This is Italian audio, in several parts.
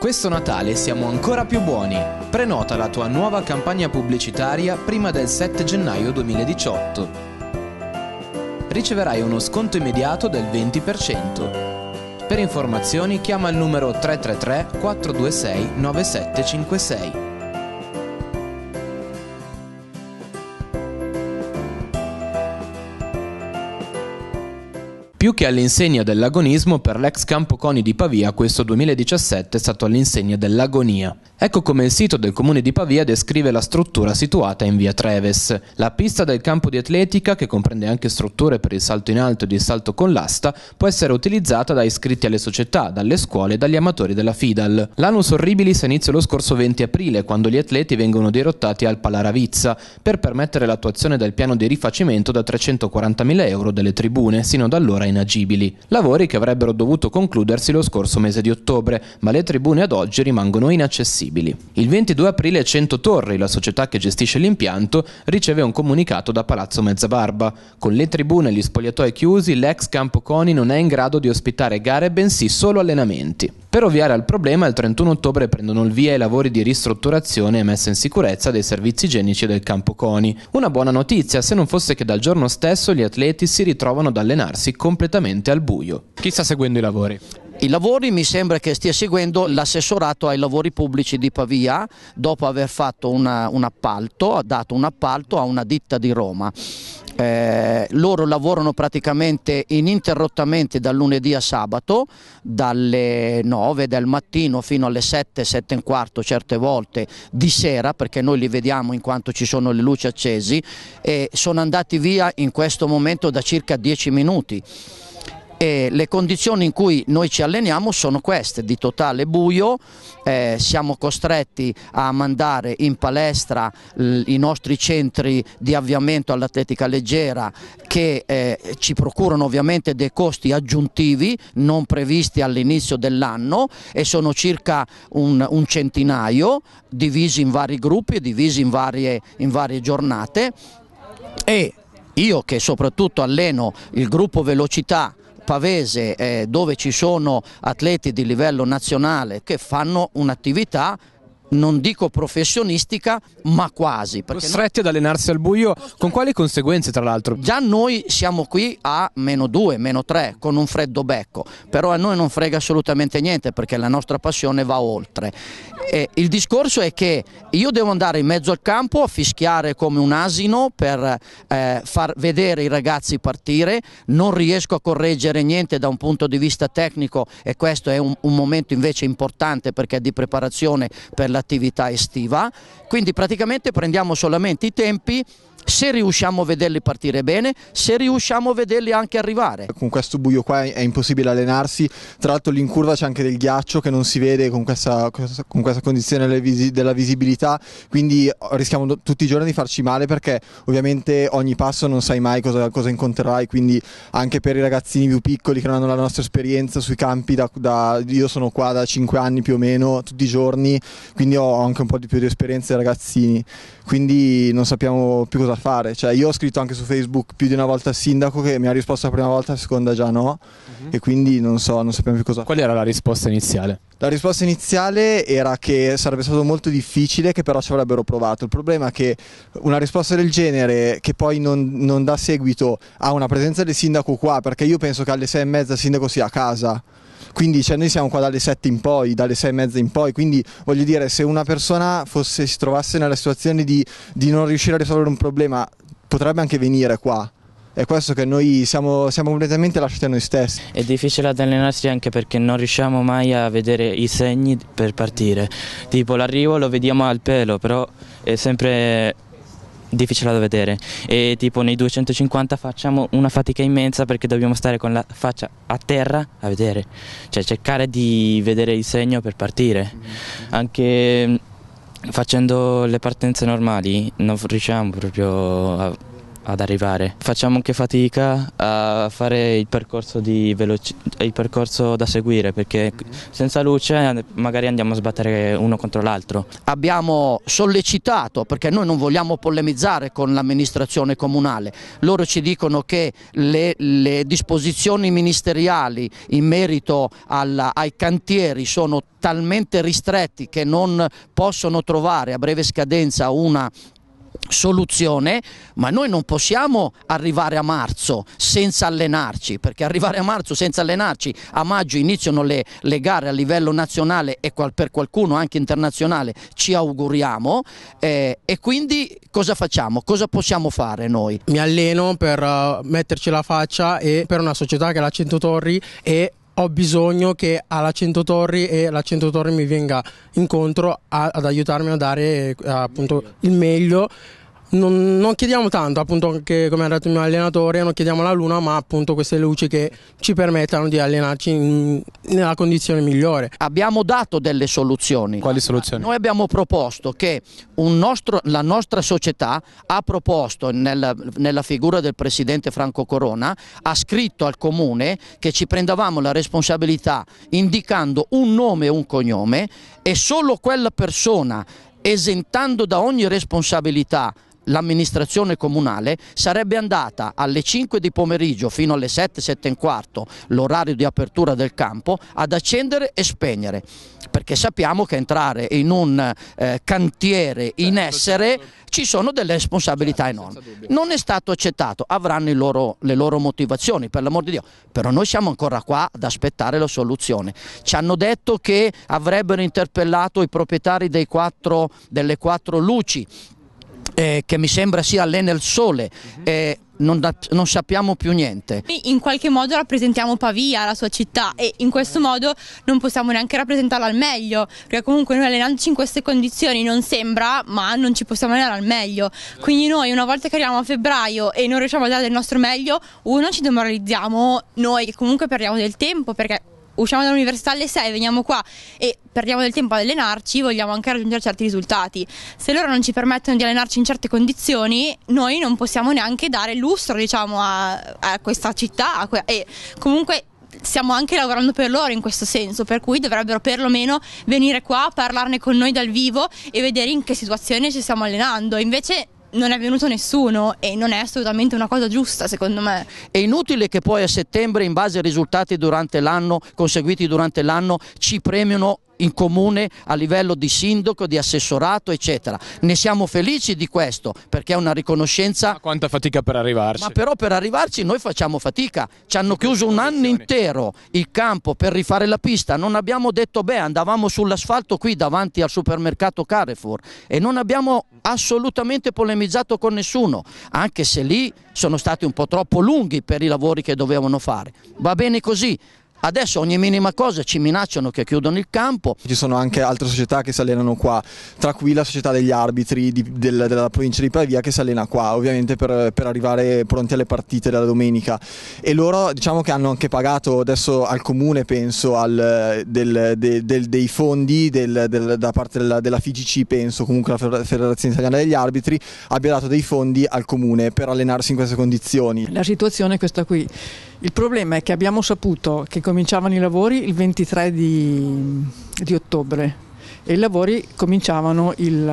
Questo Natale siamo ancora più buoni. Prenota la tua nuova campagna pubblicitaria prima del 7 gennaio 2018. Riceverai uno sconto immediato del 20%. Per informazioni chiama il numero 333 426 9756. Più che all'insegna dell'agonismo, per l'ex Campo Coni di Pavia questo 2017 è stato all'insegna dell'agonia. Ecco come il sito del comune di Pavia descrive la struttura situata in via Treves. La pista del campo di atletica, che comprende anche strutture per il salto in alto ed il salto con l'asta, può essere utilizzata da iscritti alle società, dalle scuole e dagli amatori della FIDAL. L'anus horribilis inizia lo scorso 20 aprile, quando gli atleti vengono dirottati al Palaravizza, per permettere l'attuazione del piano di rifacimento da 340.000 euro delle tribune, sino ad allora in inagibili, lavori che avrebbero dovuto concludersi lo scorso mese di ottobre, ma le tribune ad oggi rimangono inaccessibili. Il 22 aprile Cento Torri, la società che gestisce l'impianto, riceve un comunicato da Palazzo Mezzabarba. Con le tribune e gli spogliatoi chiusi, l'ex campo Coni non è in grado di ospitare gare, bensì solo allenamenti. Per ovviare al problema, il 31 ottobre prendono il via i lavori di ristrutturazione e messa in sicurezza dei servizi igienici del campo Coni. Una buona notizia, se non fosse che dal giorno stesso gli atleti si ritrovano ad allenarsi completamente completamente al buio. Chi sta seguendo i lavori? I lavori mi sembra che stia seguendo l'assessorato ai lavori pubblici di Pavia dopo aver fatto una, un appalto, ha dato un appalto a una ditta di Roma. Eh, loro lavorano praticamente ininterrottamente dal lunedì a sabato, dalle 9 del mattino fino alle 7, 7 e un quarto certe volte di sera, perché noi li vediamo in quanto ci sono le luci accesi, e sono andati via in questo momento da circa 10 minuti e le condizioni in cui noi ci alleniamo sono queste, di totale buio, eh, siamo costretti a mandare in palestra i nostri centri di avviamento all'atletica leggera che eh, ci procurano ovviamente dei costi aggiuntivi non previsti all'inizio dell'anno e sono circa un, un, centinaio divisi in vari gruppi e divisi in varie, in varie giornate e io che soprattutto alleno il gruppo velocità Pavese eh, dove ci sono atleti di livello nazionale che fanno un'attività non dico professionistica, ma quasi. Costretti no... ad allenarsi al buio, con quali conseguenze tra l'altro? Già noi siamo qui a meno 2, meno 3, con un freddo becco, però a noi non frega assolutamente niente perché la nostra passione va oltre. E il discorso è che io devo andare in mezzo al campo a fischiare come un asino per eh, far vedere i ragazzi partire, non riesco a correggere niente da un punto di vista tecnico e questo è un, un momento invece importante perché è di preparazione per la l'attività estiva, quindi praticamente prendiamo solamente i tempi se riusciamo a vederli partire bene, se riusciamo a vederli anche arrivare. Con questo buio qua è impossibile allenarsi, tra l'altro lì in curva c'è anche del ghiaccio che non si vede con questa, con questa condizione della visibilità, quindi oh, rischiamo tutti i giorni di farci male perché ovviamente ogni passo non sai mai cosa, cosa incontrerai, quindi anche per i ragazzini più piccoli che non hanno la nostra esperienza sui campi, da, da, io sono qua da 5 anni più o meno, tutti i giorni, quindi ho anche un po' di più di esperienza dei ragazzini, quindi non sappiamo più cosa fare. Cioè, io ho scritto anche su Facebook più di una volta al sindaco che mi ha risposto la prima volta, la seconda già no. Uh-huh. E quindi non so, non sappiamo più cosa. Qual era la risposta iniziale? La risposta iniziale era che sarebbe stato molto difficile, che però ci avrebbero provato. Il problema è che una risposta del genere, che poi non, non dà seguito a una presenza del sindaco qua, perché io penso che alle sei e mezza il sindaco sia a casa. Quindi cioè, noi siamo qua dalle 7 in poi, dalle 6 e mezza in poi, quindi voglio dire se una persona fosse, si trovasse nella situazione di, di non riuscire a risolvere un problema potrebbe anche venire qua. È questo che noi siamo, siamo, completamente lasciati a noi stessi. È difficile ad allenarsi anche perché non riusciamo mai a vedere i segni per partire. Tipo l'arrivo lo vediamo al pelo, però è sempre difficile da vedere e tipo nei 250 facciamo una fatica immensa perché dobbiamo stare con la faccia a terra a vedere, cioè cercare di vedere il segno per partire. Anche mm, facendo le partenze normali non riusciamo proprio a ad arrivare. Facciamo anche fatica a fare il percorso, il percorso da seguire perché senza luce magari andiamo a sbattere uno contro l'altro. Abbiamo sollecitato, perché noi non vogliamo polemizzare con l'amministrazione comunale, loro ci dicono che le, le disposizioni ministeriali in merito alla, ai cantieri sono talmente ristretti che non possono trovare a breve scadenza una soluzione, ma noi non possiamo arrivare a marzo senza allenarci, perché arrivare a marzo senza allenarci, a maggio iniziano le, le gare a livello nazionale e qual, per qualcuno anche internazionale, ci auguriamo, eh, e quindi cosa facciamo? Cosa possiamo fare noi? Mi alleno per uh, metterci la faccia e per una società che è la Centotorri e ho bisogno che alla 100 Torri e la 100 Torri mi venga incontro a, ad aiutarmi a dare eh, appunto il meglio non, non, chiediamo tanto, appunto anche come ha detto il mio allenatore, non chiediamo la luna, ma appunto queste luci che ci permettano di allenarci in, nella condizione migliore. Abbiamo dato delle soluzioni. Quali soluzioni? Noi abbiamo proposto che nostro, la nostra società ha proposto nel, nella figura del presidente Franco Corona, ha scritto al comune che ci prendavamo la responsabilità indicando un nome e un cognome e solo quella persona esentando da ogni responsabilità l'amministrazione comunale sarebbe andata alle 5 di pomeriggio fino alle 7, 7 e un quarto, l'orario di apertura del campo, ad accendere e spegnere perché sappiamo che entrare in un eh, cantiere certo, in certo, essere certo. ci sono delle responsabilità enormi. Non è stato accettato, avranno loro, le loro motivazioni, per l'amor di Dio, però noi siamo ancora qua ad aspettare la soluzione. Ci hanno detto che avrebbero interpellato i proprietari quattro, delle quattro luci, eh, che mi sembra sia lei nel sole. Mhm. Eh, non, da, non, sappiamo più niente. In qualche modo rappresentiamo Pavia, la sua città, e in questo modo non possiamo neanche rappresentarla al meglio, perché comunque noi allenandoci in queste condizioni non sembra, ma non ci possiamo allenare al meglio. Quindi noi una volta che arriviamo a febbraio e non riusciamo a dare il nostro meglio, uno ci demoralizziamo noi, che comunque perdiamo del tempo, perché usciamo dall'università alle 6, veniamo qua e perdiamo del tempo ad allenarci, vogliamo anche raggiungere certi risultati. Se loro non ci permettono di allenarci in certe condizioni, noi non possiamo neanche dare lustro diciamo, a, a questa città que e comunque stiamo anche lavorando per loro in questo senso, per cui dovrebbero perlomeno venire qua, parlarne con noi dal vivo e vedere in che situazione ci stiamo allenando. Invece non è venuto nessuno e non è assolutamente una cosa giusta secondo me. È inutile che poi a settembre in base ai risultati durante l'anno, conseguiti durante l'anno, ci premiano in comune a livello di sindaco, di assessorato eccetera. Ne siamo felici di questo perché è una riconoscenza. Ma quanta fatica per arrivarci. Ma però per arrivarci noi facciamo fatica, ci hanno chiuso un anno intero il campo per rifare la pista, non abbiamo detto beh andavamo sull'asfalto qui davanti al supermercato Carrefour e non abbiamo assolutamente polemizzato con nessuno, anche se lì sono stati un po' troppo lunghi per i lavori che dovevano fare. Va bene così, Adesso ogni minima cosa ci minacciano che chiudono il campo. Ci sono anche altre società che si allenano qua, tra cui la società degli arbitri di, del, della provincia di Pavia che si allena qua, ovviamente per, per, arrivare pronti alle partite della domenica. E loro diciamo che hanno anche pagato adesso al comune, penso, al, del, del, dei fondi da parte della, della FIGC, penso comunque la Federazione Italiana degli Arbitri, abbia dato dei fondi al comune per allenarsi in queste condizioni. La situazione è questa qui. Il problema è che abbiamo saputo che cominciavano i lavori il 23 di, di ottobre e i lavori cominciavano il,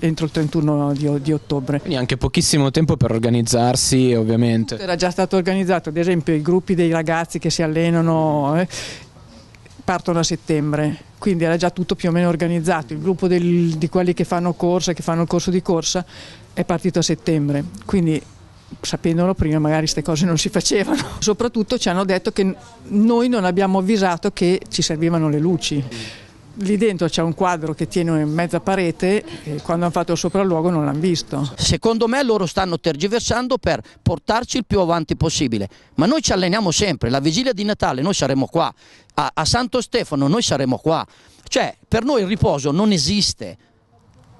entro il 31 di, di, ottobre. Quindi anche pochissimo tempo per organizzarsi ovviamente. Tutto era già stato organizzato, ad esempio i gruppi dei ragazzi che si allenano eh, partono a settembre, quindi era già tutto più o meno organizzato, il gruppo del, di quelli che fanno corsa, che fanno il corso di corsa è partito a settembre, quindi sapendolo prima magari queste cose non si facevano. Soprattutto ci hanno detto che noi non abbiamo avvisato che ci servivano le luci. Lì dentro c'è un quadro che tiene in mezza parete e quando hanno fatto il sopralluogo non l'hanno visto. Secondo me loro stanno tergiversando per portarci il più avanti possibile, ma noi ci alleniamo sempre, la vigilia di Natale noi saremo qua, a, a Santo Stefano noi saremo qua, cioè per noi il riposo non esiste,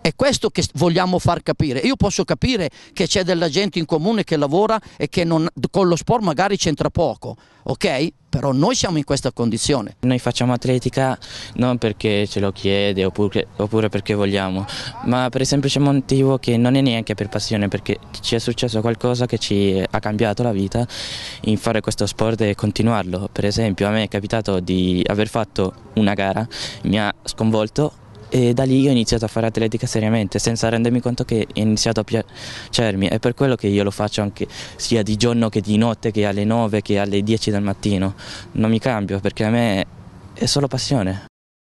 è questo che vogliamo far capire. Io posso capire che c'è della gente in comune che lavora e che non, con lo sport magari c'entra poco, ok? Però noi siamo in questa condizione. Noi facciamo atletica non perché ce lo chiede oppure, oppure perché vogliamo, ma per il semplice motivo che non è neanche per passione, perché ci è successo qualcosa che ci ha cambiato la vita in fare questo sport e continuarlo. Per esempio a me è capitato di aver fatto una gara, mi ha sconvolto e da lì ho iniziato a fare atletica seriamente, senza rendermi conto che è iniziato a piacermi. È per quello che io lo faccio anche sia di giorno che di notte, che alle 9 che alle 10 del mattino. Non mi cambio perché a me è solo passione.